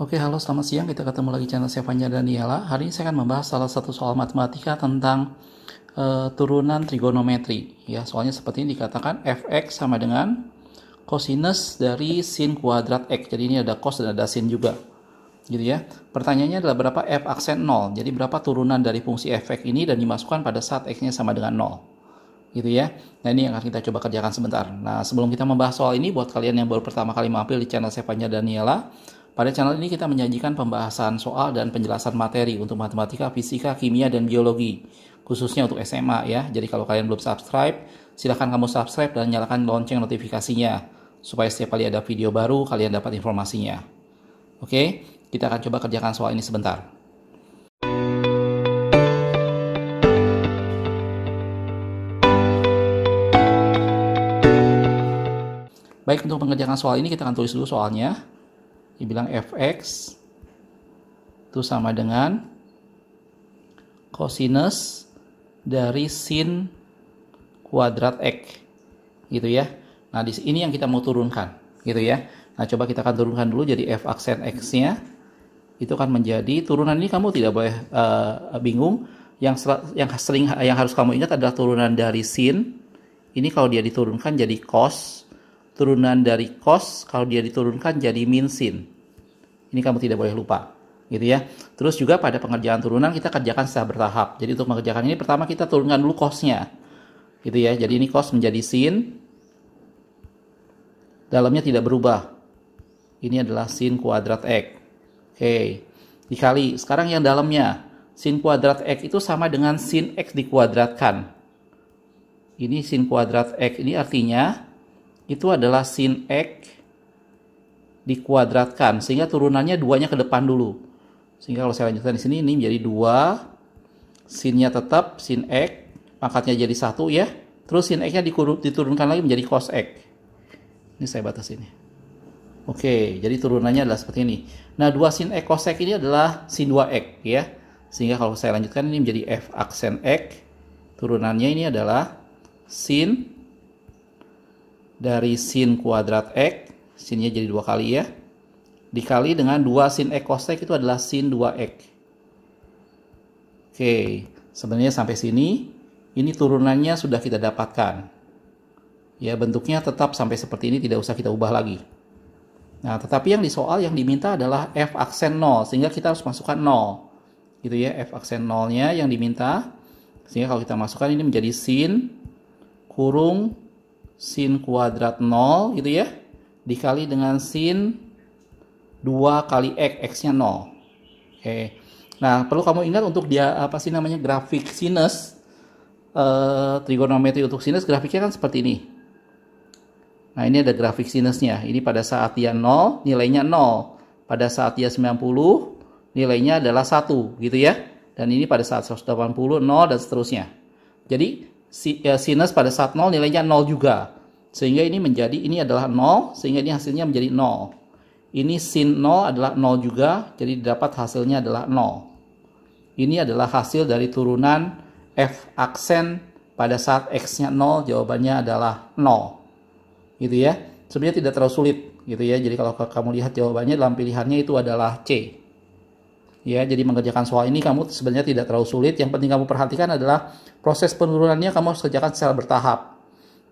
Oke, halo selamat siang. Kita ketemu lagi channel saya Fanya Daniela. Hari ini saya akan membahas salah satu soal matematika tentang e, turunan trigonometri. Ya, soalnya seperti ini dikatakan fx sama dengan cosinus dari sin kuadrat x. Jadi ini ada cos dan ada sin juga. Gitu ya. Pertanyaannya adalah berapa f aksen 0. Jadi berapa turunan dari fungsi fx ini dan dimasukkan pada saat x-nya sama dengan 0 gitu ya. Nah ini yang akan kita coba kerjakan sebentar. Nah sebelum kita membahas soal ini, buat kalian yang baru pertama kali mampir di channel saya Daniela, pada channel ini kita menyajikan pembahasan soal dan penjelasan materi untuk matematika, fisika, kimia, dan biologi, khususnya untuk SMA ya. Jadi kalau kalian belum subscribe, silahkan kamu subscribe dan nyalakan lonceng notifikasinya, supaya setiap kali ada video baru, kalian dapat informasinya. Oke, kita akan coba kerjakan soal ini sebentar. Baik, untuk mengerjakan soal ini kita akan tulis dulu soalnya dibilang fx itu sama dengan kosinus dari sin kuadrat x gitu ya nah di ini yang kita mau turunkan gitu ya nah coba kita akan turunkan dulu jadi f aksen x nya itu akan menjadi turunan ini kamu tidak boleh uh, bingung yang yang sering yang harus kamu ingat adalah turunan dari sin ini kalau dia diturunkan jadi cos turunan dari cos kalau dia diturunkan jadi min sin ini kamu tidak boleh lupa gitu ya. Terus juga pada pengerjaan turunan kita kerjakan secara bertahap. Jadi untuk mengerjakan ini pertama kita turunkan dulu costnya, gitu ya. Jadi ini cost menjadi sin, dalamnya tidak berubah. Ini adalah sin kuadrat x. Oke, dikali. Sekarang yang dalamnya sin kuadrat x itu sama dengan sin x dikuadratkan. Ini sin kuadrat x ini artinya itu adalah sin x dikuadratkan sehingga turunannya duanya ke depan dulu. Sehingga kalau saya lanjutkan di sini ini menjadi dua, sinnya tetap sin x, pangkatnya jadi satu ya. Terus sin x-nya diturunkan lagi menjadi cos x. Ini saya batasi ini Oke, jadi turunannya adalah seperti ini. Nah, dua sin x cos x ini adalah sin 2x ya. Sehingga kalau saya lanjutkan ini menjadi f aksen x. Turunannya ini adalah sin dari sin kuadrat x Sinnya jadi dua kali ya. Dikali dengan dua sin x e cosec itu adalah sin 2x. Oke, sebenarnya sampai sini ini turunannya sudah kita dapatkan. Ya, bentuknya tetap sampai seperti ini tidak usah kita ubah lagi. Nah, tetapi yang di soal yang diminta adalah f aksen 0 sehingga kita harus masukkan 0. Gitu ya, f aksen 0-nya yang diminta sehingga kalau kita masukkan ini menjadi sin kurung sin kuadrat 0 gitu ya dikali dengan sin 2 kali x, x-nya 0. Oke. Okay. Nah, perlu kamu ingat untuk dia apa sih namanya grafik sinus eh, trigonometri untuk sinus grafiknya kan seperti ini. Nah, ini ada grafik sinusnya. Ini pada saat dia 0, nilainya 0. Pada saat dia 90, nilainya adalah 1, gitu ya. Dan ini pada saat 180, 0 dan seterusnya. Jadi eh, sinus pada saat 0 nilainya 0 juga. Sehingga ini menjadi ini adalah 0, sehingga ini hasilnya menjadi 0. Ini sin 0 adalah 0 juga, jadi dapat hasilnya adalah 0. Ini adalah hasil dari turunan f aksen pada saat x-nya 0, jawabannya adalah 0. Gitu ya. Sebenarnya tidak terlalu sulit gitu ya. Jadi kalau kamu lihat jawabannya dalam pilihannya itu adalah C. Ya, jadi mengerjakan soal ini kamu sebenarnya tidak terlalu sulit. Yang penting kamu perhatikan adalah proses penurunannya kamu harus kerjakan secara bertahap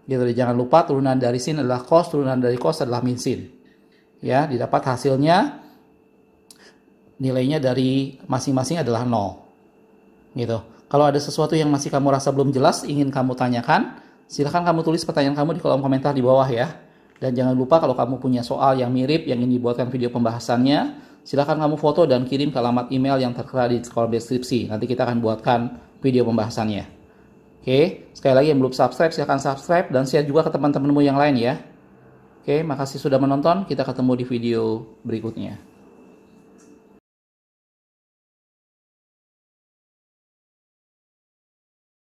gitu jangan lupa turunan dari sin adalah cos turunan dari cos adalah min sin ya didapat hasilnya nilainya dari masing-masing adalah nol gitu kalau ada sesuatu yang masih kamu rasa belum jelas ingin kamu tanyakan silahkan kamu tulis pertanyaan kamu di kolom komentar di bawah ya dan jangan lupa kalau kamu punya soal yang mirip yang ingin dibuatkan video pembahasannya silahkan kamu foto dan kirim ke alamat email yang tertera di kolom deskripsi nanti kita akan buatkan video pembahasannya Oke, sekali lagi yang belum subscribe silahkan subscribe dan share juga ke teman-temanmu yang lain ya. Oke, makasih sudah menonton. Kita ketemu di video berikutnya.